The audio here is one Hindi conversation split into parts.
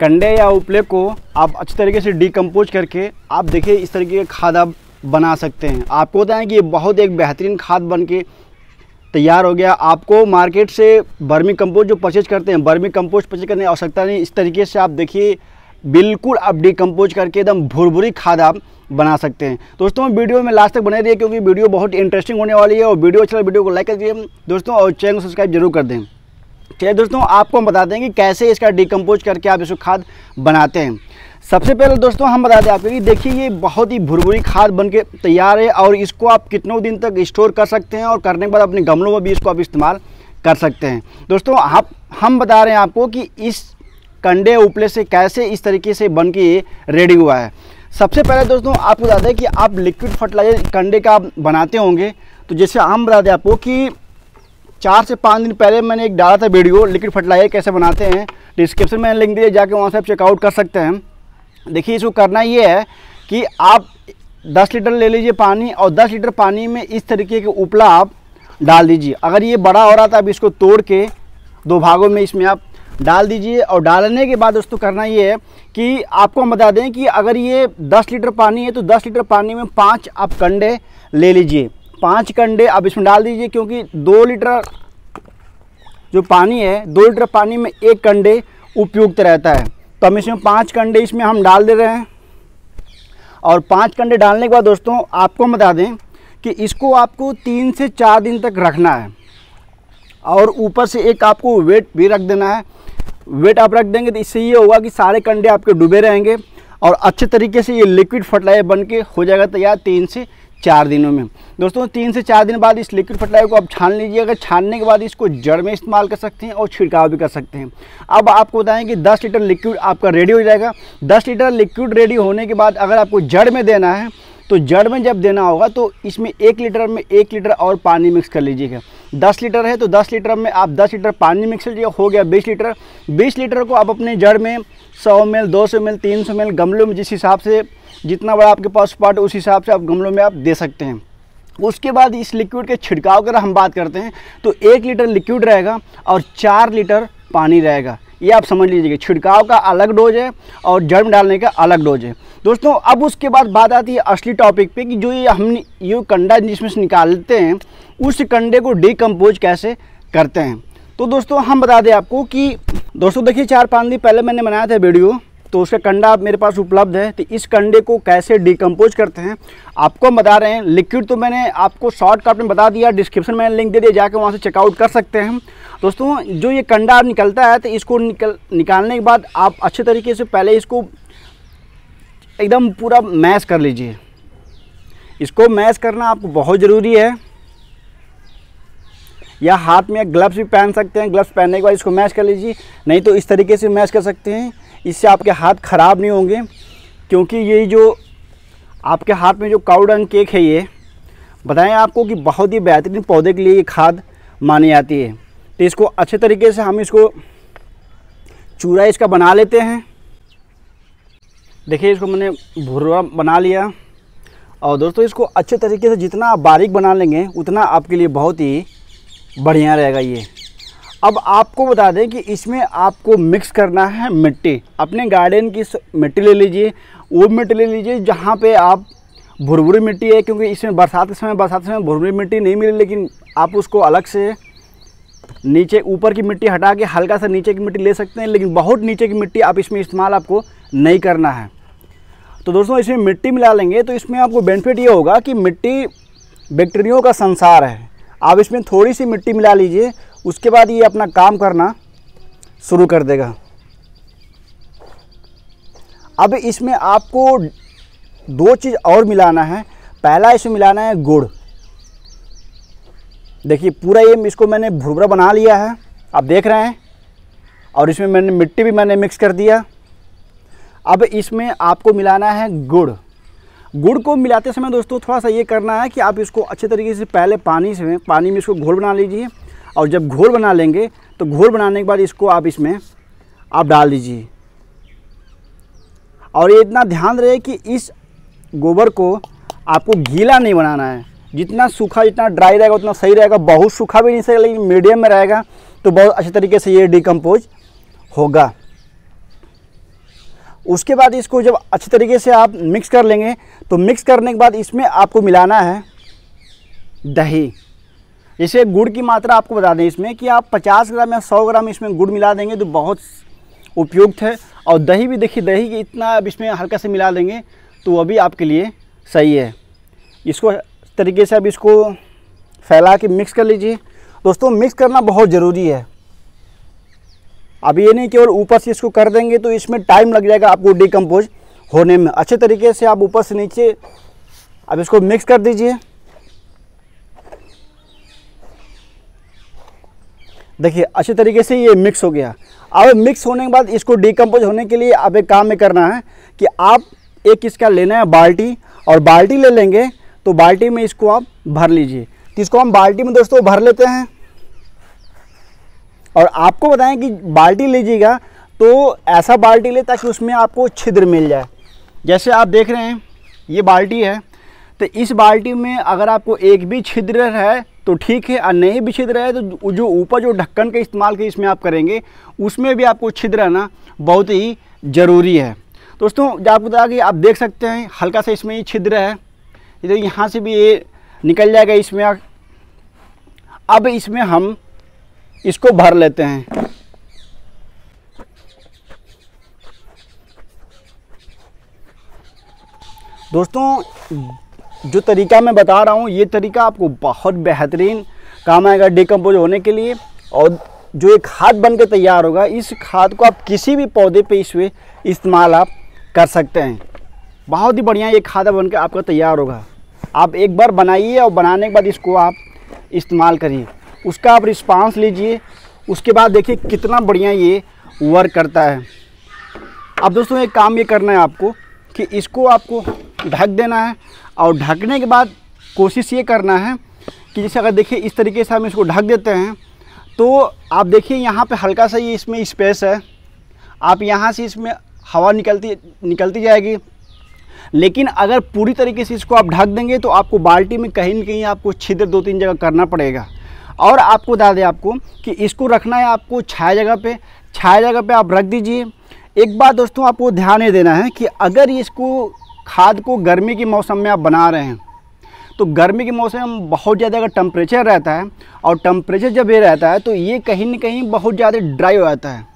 कंडे या उपले को आप अच्छे तरीके से डिकम्पोज करके आप देखिए इस तरीके का खाद आप बना सकते हैं आपको बताएं कि ये बहुत एक बेहतरीन खाद बन के तैयार हो गया आपको मार्केट से बर्मी कंपोस्ट जो परचेज करते हैं बर्मी कंपोस्ट परचेज करने की आवश्यकता नहीं इस तरीके से आप देखिए बिल्कुल आप डिकम्पोज करके एकदम भुरभुरी खाद आप बना सकते हैं दोस्तों वीडियो में लास्ट तक बने रहिए क्योंकि वीडियो बहुत इंटरेस्टिंग होने वाली है और वीडियो अच्छा वीडियो को लाइक कर दिए दोस्तों और चैनल को सब्सक्राइब जरूर कर दें ठीक है दोस्तों आपको हम बता दें कि कैसे इसका डिकम्पोज करके आप इसको खाद बनाते हैं सबसे पहले दोस्तों हम बता दें आपको कि देखिए ये बहुत ही भुरभुरी खाद बन के तैयार है और इसको आप कितनों दिन तक स्टोर कर सकते हैं और करने के बाद अपने गमलों में भी इसको आप इस्तेमाल कर सकते हैं दोस्तों आप हम बता रहे हैं आपको कि इस कंडे उपले से कैसे इस तरीके से बन के रेडी हुआ है सबसे पहले दोस्तों आपको बता दें कि आप लिक्विड फर्टिलाइजर कंडे का बनाते होंगे तो जैसे हम बता दें आपको कि चार से पाँच दिन पहले मैंने एक डाला था वीडियो लिक्विड फर्टिलाइजर कैसे बनाते हैं डिस्क्रिप्शन में लिंक दिए जाके वहाँ से आप चेकआउट कर सकते हैं देखिए इसको करना ये है कि आप 10 लीटर ले लीजिए पानी और 10 लीटर पानी में इस तरीके के उपला आप डाल दीजिए अगर ये बड़ा हो रहा था अब इसको तोड़ के दो भागों में इसमें आप डाल दीजिए और डालने के बाद दोस्तों करना ये है कि आपको हम बता दें कि अगर ये 10 लीटर पानी है तो 10 लीटर पानी में पाँच आप कंडे ले लीजिए पाँच कंडे आप इसमें डाल दीजिए क्योंकि दो लीटर जो पानी है दो लीटर पानी में एक कंडे उपयुक्त रहता है तो हम इसमें पाँच कंडे इसमें हम डाल दे रहे हैं और पाँच कंडे डालने के बाद दोस्तों आपको हम बता दें कि इसको आपको तीन से चार दिन तक रखना है और ऊपर से एक आपको वेट भी रख देना है वेट आप रख देंगे तो इससे ये होगा कि सारे कंडे आपके डूबे रहेंगे और अच्छे तरीके से ये लिक्विड फर्टिलाइजर बन के हो जाएगा तैयार तीन से चार दिनों में दोस्तों तीन से चार दिन बाद इस लिक्विड फर्टिलाइजर को आप छान लीजिए अगर छानने के बाद इसको जड़ में इस्तेमाल कर सकते हैं और छिड़काव भी कर सकते हैं अब आपको बताएं कि 10 लीटर लिक्विड आपका रेडी हो जाएगा 10 लीटर लिक्विड रेडी होने के बाद अगर आपको जड़ में देना है तो जड़ में जब देना होगा तो इसमें एक लीटर में एक लीटर और पानी मिक्स कर लीजिएगा दस लीटर है तो दस लीटर में आप दस लीटर पानी मिक्स लीजिएगा हो गया बीस लीटर बीस लीटर को आप अपने जड़ में सौ मेल दो सौ मेल तीन सौ मेल गमलों में जिस हिसाब से जितना बड़ा आपके पास पार्ट उस हिसाब से आप गमलों में आप दे सकते हैं उसके बाद इस लिक्विड के छिड़काव कर हम बात करते हैं तो एक लीटर लिक्विड रहेगा और चार लीटर पानी रहेगा ये आप समझ लीजिएगा छिड़काव का अलग डोज है और जर्म डालने का अलग डोज है दोस्तों अब उसके बाद बात आती है असली टॉपिक पे कि जो ये हम ये कंडा जिसमें से निकालते हैं उस कंडे को डिकम्पोज कैसे करते हैं तो दोस्तों हम बता दें आपको कि दोस्तों देखिए चार पाँच दिन पहले मैंने बनाया था वीडियो तो उसका कंडा मेरे पास उपलब्ध है तो इस कंडे को कैसे डिकम्पोज करते हैं आपको हम बता रहे हैं लिक्विड तो मैंने आपको शॉर्टकट में बता दिया डिस्क्रिप्शन में लिंक दे दिया जाकर वहाँ से चेकआउट कर सकते हैं दोस्तों जो ये कंडा निकलता है तो इसको निकल निकालने के बाद आप अच्छे तरीके से पहले इसको एकदम पूरा मैश कर लीजिए इसको मैश करना आपको बहुत ज़रूरी है या हाथ में ग्लव्स भी पहन सकते हैं ग्लव्स पहनने के बाद इसको मैश कर लीजिए नहीं तो इस तरीके से मैश कर सकते हैं इससे आपके हाथ ख़राब नहीं होंगे क्योंकि ये जो आपके हाथ में जो काउड केक है ये बताएं आपको कि बहुत ही बेहतरीन पौधे के लिए ये खाद मानी जाती है तो इसको अच्छे तरीके से हम इसको चूरा इसका बना लेते हैं देखिए इसको मैंने भुरवा बना लिया और दोस्तों इसको अच्छे तरीके से जितना आप बारीक बना लेंगे उतना आपके लिए बहुत ही बढ़िया रहेगा ये अब आपको बता दें कि इसमें आपको मिक्स करना है मिट्टी अपने गार्डन की मिट्टी ले लीजिए वो मिट्टी ले लीजिए जहाँ पे आप भुरभुरी मिट्टी है क्योंकि इसमें बरसात के समय बरसात के समय भुरभुरी मिट्टी नहीं मिली लेकिन आप उसको अलग से नीचे ऊपर की मिट्टी हटा के हल्का सा नीचे की मिट्टी ले सकते हैं लेकिन बहुत नीचे की मिट्टी आप इसमें इस्तेमाल आपको नहीं करना है तो दोस्तों इसमें मिट्टी मिला लेंगे तो इसमें आपको बेनिफिट ये होगा कि मिट्टी बैक्टीरियों का संसार है आप इसमें थोड़ी सी मिट्टी मिला लीजिए उसके बाद ये अपना काम करना शुरू कर देगा अब इसमें आपको दो चीज़ और मिलाना है पहला इसमें मिलाना है गुड़ देखिए पूरा ये इसको मैंने भुरभुरा बना लिया है आप देख रहे हैं और इसमें मैंने मिट्टी भी मैंने मिक्स कर दिया अब इसमें आपको मिलाना है गुड़ गुड़ को मिलाते समय दोस्तों थोड़ा सा ये करना है कि आप इसको अच्छे तरीके से पहले पानी से पानी में इसको घोल बना लीजिए और जब घोल बना लेंगे तो घोल बनाने के बाद इसको आप इसमें आप डाल दीजिए और ये इतना ध्यान रहे कि इस गोबर को आपको गीला नहीं बनाना है जितना सूखा जितना ड्राई रहेगा उतना सही रहेगा बहुत सूखा भी नहीं सही लेकिन मीडियम में रहेगा तो बहुत अच्छे तरीके से ये डिकम्पोज होगा उसके बाद इसको जब अच्छी तरीके से आप मिक्स कर लेंगे तो मिक्स करने के बाद इसमें आपको मिलाना है दही जैसे गुड़ की मात्रा आपको बता दें इसमें कि आप 50 ग्राम या 100 ग्राम इसमें गुड़ मिला देंगे तो बहुत उपयुक्त है और दही भी देखिए दही की इतना अब इसमें हल्का से मिला देंगे तो वह भी आपके लिए सही है इसको तरीके से अब इसको फैला के मिक्स कर लीजिए दोस्तों मिक्स करना बहुत ज़रूरी है अब ये नहीं केवल ऊपर से इसको कर देंगे तो इसमें टाइम लग जाएगा आपको डिकम्पोज होने में अच्छे तरीके से आप ऊपर से नीचे अब इसको मिक्स कर दीजिए देखिए अच्छे तरीके से ये मिक्स हो गया अब मिक्स होने के बाद इसको डिकम्पोज होने के लिए आप एक काम में करना है कि आप एक इसका लेना है बाल्टी और बाल्टी ले लेंगे तो बाल्टी में इसको आप भर लीजिए तो इसको हम बाल्टी में दोस्तों भर लेते हैं और आपको बताएं कि बाल्टी लीजिएगा तो ऐसा बाल्टी ले ताकि उसमें आपको छिद्र मिल जाए जैसे आप देख रहे हैं ये बाल्टी है तो इस बाल्टी में अगर आपको एक भी छिद्र है तो ठीक है और नहीं भी छिद्र है तो जो ऊपर जो ढक्कन का इस्तेमाल के इसमें आप करेंगे उसमें भी आपको छिद्र आना बहुत ही ज़रूरी है दोस्तों जो आपको बता कि आप देख सकते हैं हल्का सा इसमें ये छिद्र है तो यहाँ से भी ये निकल जाएगा इसमें अब इसमें हम इसको भर लेते हैं दोस्तों जो तरीका मैं बता रहा हूँ ये तरीका आपको बहुत बेहतरीन काम आएगा डिकम्पोज होने के लिए और जो एक खाद बन के तैयार होगा इस खाद को आप किसी भी पौधे पे इस इस्तेमाल आप कर सकते हैं बहुत ही बढ़िया ये खाद बन के आपका तैयार होगा आप एक बार बनाइए और बनाने के बाद इसको आप इस्तेमाल करिए उसका आप रिस्पांस लीजिए उसके बाद देखिए कितना बढ़िया ये वर्क करता है अब दोस्तों एक काम ये करना है आपको कि इसको आपको ढक देना है और ढकने के बाद कोशिश ये करना है कि जैसे अगर देखिए इस तरीके से हम इसको ढक देते हैं तो आप देखिए यहाँ पे हल्का सा ये इसमें स्पेस है आप यहाँ से इसमें हवा निकलती निकलती जाएगी लेकिन अगर पूरी तरीके से इसको आप ढक देंगे तो आपको बाल्टी में कहीं ना कहीं आपको छिद्र दो तीन जगह करना पड़ेगा और आपको बता दें आपको कि इसको रखना है आपको छाया जगह पे छाया जगह पे आप रख दीजिए एक बात दोस्तों आपको ध्यान ये देना है कि अगर इसको खाद को गर्मी के मौसम में आप बना रहे हैं तो गर्मी के मौसम में बहुत ज़्यादा अगर टम्परेचर रहता है और टम्परेचर जब ये रहता है तो ये कहीं ना कहीं बहुत ज़्यादा ड्राई हो जाता है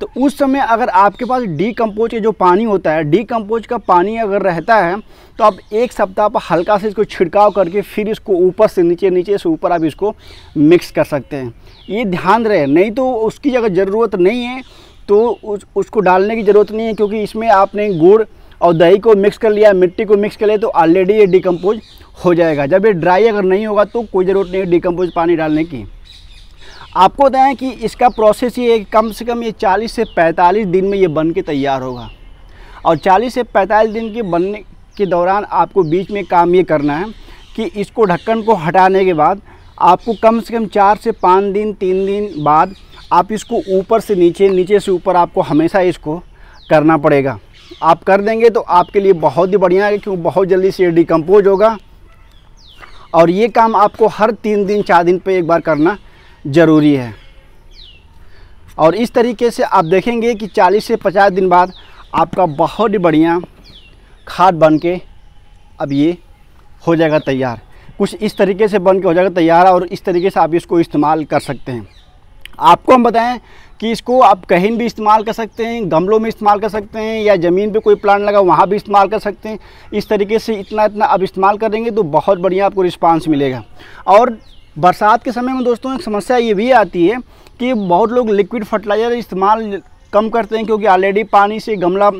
तो उस समय अगर आपके पास कम्पोज का जो पानी होता है डीकम्पोज का पानी अगर रहता है तो आप एक सप्ताह पर हल्का से इसको छिड़काव करके फिर इसको ऊपर से नीचे नीचे से ऊपर आप इसको मिक्स कर सकते हैं ये ध्यान रहे नहीं तो उसकी अगर ज़रूरत नहीं है तो उस, उसको डालने की ज़रूरत नहीं है क्योंकि इसमें आपने गुड़ और दही को मिक्स कर लिया मिट्टी को मिक्स कर लिया तो ऑलरेडी ये डिकम्पोज हो जाएगा जब ये ड्राई अगर नहीं होगा तो कोई ज़रूरत नहीं है डिकम्पोज पानी डालने की आपको बताएं कि इसका प्रोसेस ये कम से कम ये 40 से 45 दिन में ये बन के तैयार होगा और 40 से 45 दिन के बनने के दौरान आपको बीच में काम ये करना है कि इसको ढक्कन को हटाने के बाद आपको कम से कम चार से पाँच दिन तीन दिन बाद आप इसको ऊपर से नीचे नीचे से ऊपर आपको हमेशा इसको करना पड़ेगा आप कर देंगे तो आपके लिए बहुत ही बढ़िया है क्योंकि बहुत जल्दी से ये डिकम्पोज होगा और ये काम आपको हर तीन दिन चार दिन पे एक बार करना ज़रूरी है और इस तरीके से आप देखेंगे कि 40 से 50 दिन बाद आपका बहुत ही बढ़िया खाद बन के अब ये हो जाएगा तैयार कुछ इस तरीके से बन के हो जाएगा तैयार और इस तरीके से आप इसको इस्तेमाल कर सकते हैं आपको हम बताएं कि इसको आप कहीं भी इस्तेमाल कर सकते हैं गमलों में इस्तेमाल कर सकते हैं या ज़मीन पे कोई प्लांट लगा वहाँ भी इस्तेमाल कर सकते हैं इस तरीके से इतना इतना अब इस्तेमाल करेंगे तो बहुत बढ़िया आपको रिस्पांस मिलेगा और बरसात के समय में दोस्तों एक समस्या ये भी आती है कि बहुत लोग लिक्विड फर्टिलाइज़र इस्तेमाल कम करते हैं क्योंकि ऑलरेडी पानी से गमला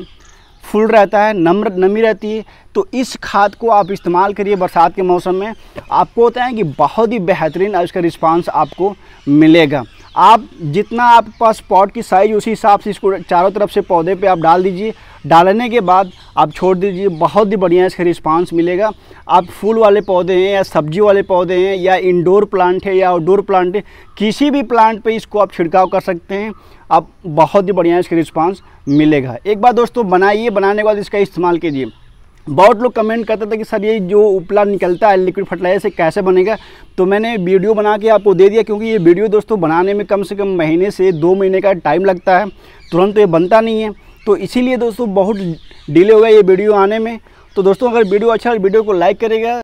फुल रहता है नम्र नमी रहती है तो इस खाद को आप इस्तेमाल करिए बरसात के मौसम में आपको होता है कि बहुत ही बेहतरीन इसका रिस्पांस आपको मिलेगा आप जितना आपके पास पॉट की साइज़ उसी हिसाब से इसको चारों तरफ से पौधे पे आप डाल दीजिए डालने के बाद आप छोड़ दीजिए बहुत ही बढ़िया इसका रिस्पांस मिलेगा आप फूल वाले पौधे हैं या सब्जी वाले पौधे हैं या इंडोर प्लांट है या आउटडोर प्लांट है किसी भी प्लांट पे इसको आप छिड़काव कर सकते हैं आप बहुत ही बढ़िया इसका रिस्पांस मिलेगा एक बार दोस्तों बनाइए बनाने के बाद इसका इस्तेमाल कीजिए बहुत लोग कमेंट करते थे कि सर ये जो उपला निकलता है लिक्विड फर्टिलाइजर से कैसे बनेगा तो मैंने वीडियो बना के आपको दे दिया क्योंकि ये वीडियो दोस्तों बनाने में कम से कम महीने से दो महीने का टाइम लगता है तुरंत ये बनता नहीं है तो इसीलिए दोस्तों बहुत डिले होगा ये वीडियो आने में तो दोस्तों अगर वीडियो अच्छा वीडियो को लाइक करेगा